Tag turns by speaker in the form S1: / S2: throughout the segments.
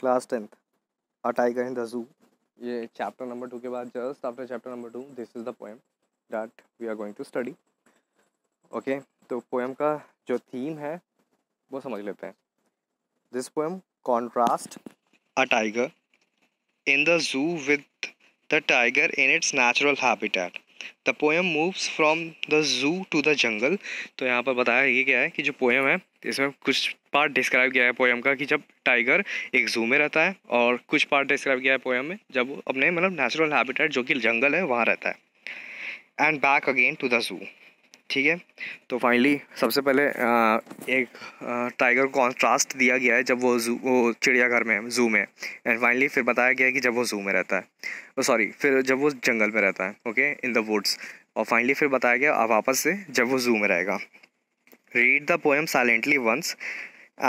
S1: Class tenth a tiger in the zoo ये chapter number two के बाद just after chapter number two this is the poem that we are going to study okay तो poem का जो theme है वो समझ लेते हैं this poem contrast a tiger in the zoo with the tiger in its natural habitat the poem moves from the zoo to the jungle तो यहाँ पर बताया ये क्या है कि जो पोएम है इसमें कुछ पार्ट डिस्क्राइब किया है पोएम का कि जब टाइगर एक जू में रहता है और कुछ पार्ट डिस्क्राइब किया है पोएम में जब वो अपने मतलब नेचुरल हैबिटेट जो कि जंगल है वहाँ रहता है and back again to the zoo ठीक है तो फाइनली सबसे पहले आ, एक टाइगर कॉन्ट्रास्ट दिया गया है जब वो जू वो चिड़ियाघर में जू में एंड फाइनली फिर बताया गया है कि जब वो जू में रहता है सॉरी oh, फिर जब वो जंगल में रहता है ओके इन द वुड्स और फाइनली फिर बताया गया अब वापस से जब वो जू में रहेगा Read the poem silently once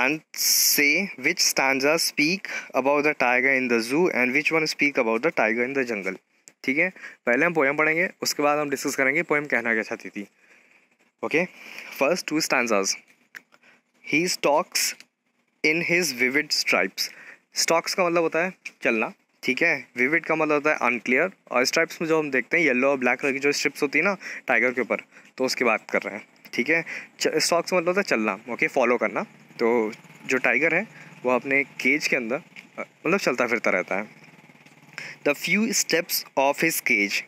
S1: and say which stanza speak about the tiger in the zoo and which one speak about the tiger in the jungle. ठीक है पहले हम पोएम पढ़ेंगे उसके बाद हम डिस्कस करेंगे पोएम कहना क्या चाहती थी okay first two stanza he stalks in his vivid stripes stalks का मतलब होता है चलना ठीक है विविड का मतलब होता है अनक्लियर और स्ट्राइप्स में जो हम देखते हैं येलो और ब्लैक कलर की जो स्ट्रिप्स होती है ना टाइगर के ऊपर तो उसकी बात कर रहे हैं ठीक है स्टॉक्स मतलब होता है चलना ओके फॉलो करना तो जो टाइगर है वो अपने केज के अंदर मतलब चलता फिरता रहता है the few steps of his cage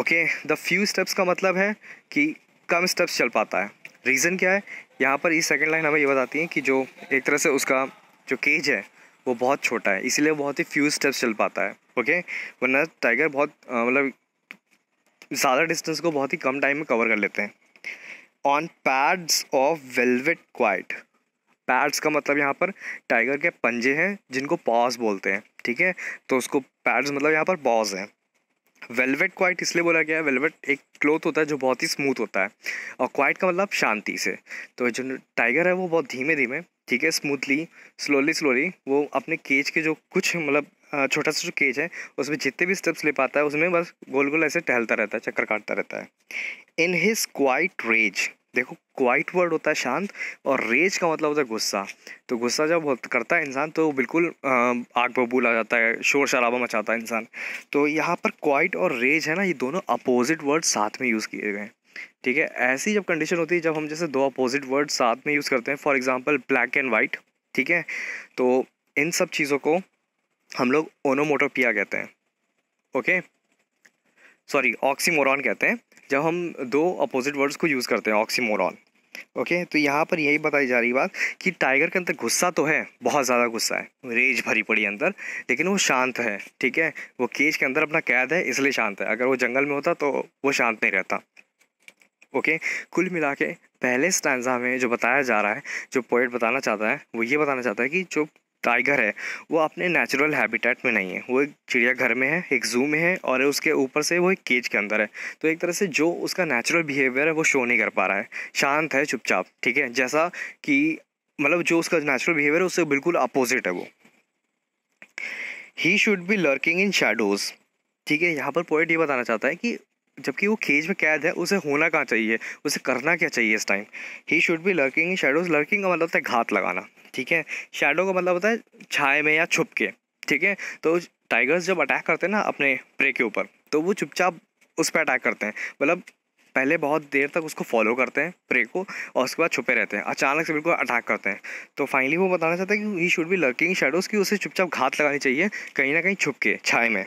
S1: okay the few steps का मतलब है कि कम स्टेप्स चल पाता है रीज़न क्या है यहाँ पर इस सेकेंड लाइन हमें ये बताती है कि जो एक तरह से उसका जो केज है वो बहुत छोटा है इसीलिए बहुत ही फ्यू स्टेप्स चल पाता है ओके वरना टाइगर बहुत मतलब ज़्यादा डिस्टेंस को बहुत ही कम टाइम में कवर कर लेते हैं on pads of velvet quiet pads का मतलब यहाँ पर टाइगर के पंजे हैं जिनको पॉज बोलते हैं ठीक है तो उसको पैड्स मतलब यहाँ पर पॉज हैं वेलवेट क्वाइट इसलिए बोला गया है वेलवेट एक क्लोथ होता है जो बहुत ही स्मूथ होता है और क्वाइट का मतलब शांति से तो जो टाइगर है वो बहुत धीमे धीमे ठीक है स्मूथली स्लोली स्लोली वो अपने केज के जो कुछ मतलब छोटा सा जो केज है उसमें जितने भी स्टेप्स ले पाता है उसमें बस गोल गोल ऐसे टहलता रहता है चक्कर काटता रहता है इन हिज क्वाइट रेज देखो क्वाइट वर्ड होता है शांत और रेज का मतलब होता है गुस्सा तो गुस्सा जब करता है इंसान तो बिल्कुल आग बबूल आ जाता है शोर शराबा मचाता है इंसान तो यहाँ पर क्वाइट और रेज है ना ये दोनों अपोजिट वर्ड साथ में यूज़ किए गए हैं ठीक है ऐसी जब कंडीशन होती है जब हम जैसे दो अपोजिट वर्ड साथ में यूज़ करते हैं for example black and white ठीक है तो इन सब चीज़ों को हम लोग ओनोमोटोपिया कहते हैं ओके सॉरी ऑक्सीमोरॉन कहते हैं जब हम दो अपोजिट वर्ड्स को यूज़ करते हैं ऑक्सीमोरॉन ओके तो यहाँ पर यही बताई जा रही बात कि टाइगर के अंदर गुस्सा तो है बहुत ज़्यादा गुस्सा है रेज भरी पड़ी अंदर लेकिन वो शांत है ठीक है वो केज के अंदर अपना कैद है इसलिए शांत है अगर वो जंगल में होता तो वो शांत नहीं रहता ओके कुल मिला के पहले स्टैंडा में जो बताया जा रहा है जो पोइट बताना चाहता है वो ये बताना चाहता है कि जो टाइगर है वो अपने नेचुरल हैबिटेट में नहीं है वो एक चिड़ियाघर में है एक जू में है और उसके ऊपर से वो एक केज के अंदर है तो एक तरह से जो उसका नेचुरल बिहेवियर है वो शो नहीं कर पा रहा है शांत है चुपचाप ठीक है जैसा कि मतलब जो उसका नेचुरल बिहेवियर है उससे बिल्कुल अपोजिट है वो he should be lurking in shadows ठीक है यहाँ पर पोइट ये बताना चाहता है कि जबकि वो केज में कैद है उसे होना कहाँ चाहिए उसे करना क्या चाहिए इस time he should be lurking shadows lurking का मतलब होता है घात लगाना ठीक है शेडो का मतलब होता है छाए में या छुप के ठीक है तो टाइगर्स जब अटैक करते हैं ना अपने प्रे के ऊपर तो वो चुपचाप उस पर अटैक करते हैं मतलब पहले बहुत देर तक उसको फॉलो करते हैं प्रे को और उसके बाद छुपे रहते हैं अचानक से बिल्कुल अटैक करते हैं तो फाइनली वो बताना चाहता है कि he should be lurking shadows की उसे चुपचाप घात लगानी चाहिए कहीं ना कहीं छुप के छाए में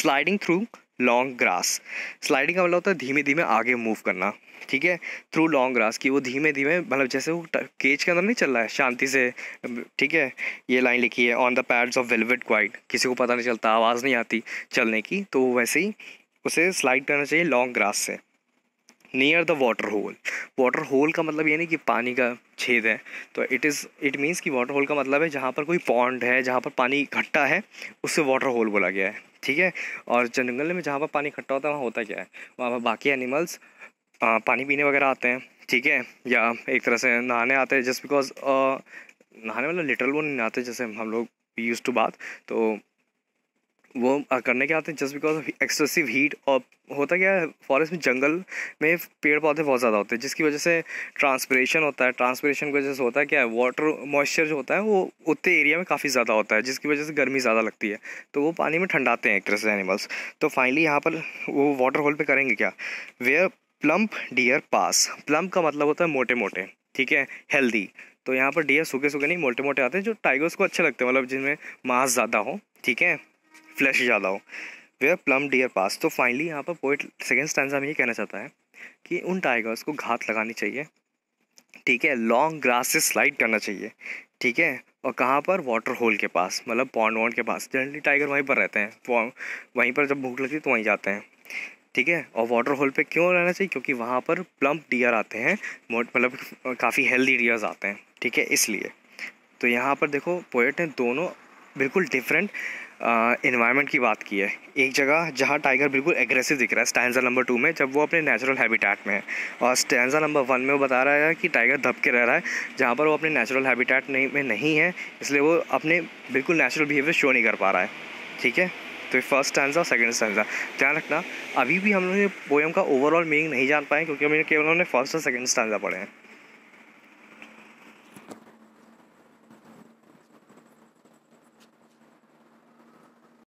S1: sliding through long grass sliding का मतलब होता है धीमे धीमे आगे मूव करना ठीक है थ्रू लॉन्ग ग्रास कि वो धीमे धीमे मतलब जैसे वो केज के अंदर नहीं चल रहा है शांति से ठीक है ये लाइन लिखी है on the pads of velvet quiet किसी को पता नहीं चलता आवाज़ नहीं आती चलने की तो वैसे ही उसे स्लाइड करना चाहिए लॉन्ग ग्रास से near the water hole water hole का मतलब ये नहीं कि पानी का छेद है तो इट इज़ इट मीन्स कि वाटर होल का मतलब है जहाँ पर कोई पॉन्ड है जहाँ पर पानी इकट्ठा है उससे वाटर होल बोला गया है ठीक है और जंगल में जहाँ पर पानी इकट्ठा होता है वहाँ होता क्या है वहाँ पर बाकी एनिमल्स पानी पीने वगैरह आते हैं ठीक है या एक तरह से नहाने आते हैं जस्ट बिकॉज नहाने वाले लिटरल वो नहीं आते जैसे हम लोग यूज़ टू बात तो वो करने के आते हैं just because of excessive heat और होता क्या है फॉरेस्ट में जंगल में पेड़ पौधे बहुत ज़्यादा होते हैं जिसकी वजह से ट्रांसपरेशन होता है ट्रांसपरेशन की वजह से होता है क्या है वाटर मॉइस्चर जो होता है वो उतने एरिया में काफ़ी ज़्यादा होता है जिसकी वजह से गर्मी ज़्यादा लगती है तो वो पानी में ठंडाते हैं एक तरह से एनिमल्स तो फाइनली यहाँ पर वो वाटर होल पर करेंगे क्या where plump deer pass plump का मतलब होता है मोटे मोटे ठीक है हेल्दी तो यहाँ पर डियर सूखे सूखे नहीं मोटे मोटे आते हैं जो टाइगर्स को अच्छे लगते हैं मतलब जिनमें मांस ज़्यादा हो ठीक है फ्लैश ज़्यादा हो वेयर प्लम डियर पास तो फाइनली यहाँ पर पोइट सेकेंड स्टैंडा में ये कहना चाहता है कि उन टाइगर्स को घात लगानी चाहिए ठीक है लॉन्ग ग्रास से स्लाइड करना चाहिए ठीक है और कहाँ पर वाटर होल के पास मतलब पॉन्ड वॉन्ड के पास जनरली टाइगर वहीं पर रहते हैं वहीं पर जब भूख लगती है तो वहीं जाते हैं ठीक है और वाटर होल पे क्यों रहना चाहिए क्योंकि वहाँ पर प्लम्प डियर आते हैं मतलब काफ़ी हेल्दी डियर्स आते हैं ठीक है इसलिए तो यहाँ पर देखो पोएट ने दोनों बिल्कुल डिफरेंट इन्वायरमेंट की बात की है एक जगह जहाँ टाइगर बिल्कुल एग्रेसिव दिख रहा है स्टैंडा नंबर टू में जब वो अपने नेचुरल हैबिटेट में है और स्टैंडा नंबर वन में वो बता रहा है कि टाइगर दब के रह रहा है जहाँ पर वो अपने नेचुरल हैबिटेट नहीं में नहीं है इसलिए वो अपने बिल्कुल नेचुरल बिहेवियर शो नहीं कर पा रहा है ठीक है तो ये फर्स्ट स्टैंडा और सेकेंड स्टैंडा ध्यान रखना अभी भी हम लोग ये पोएम का ओवरऑल मीनिंग नहीं जान पाए क्योंकि हमने केवल हमने फर्स्ट और सेकेंड स्टैंडा पढ़े हैं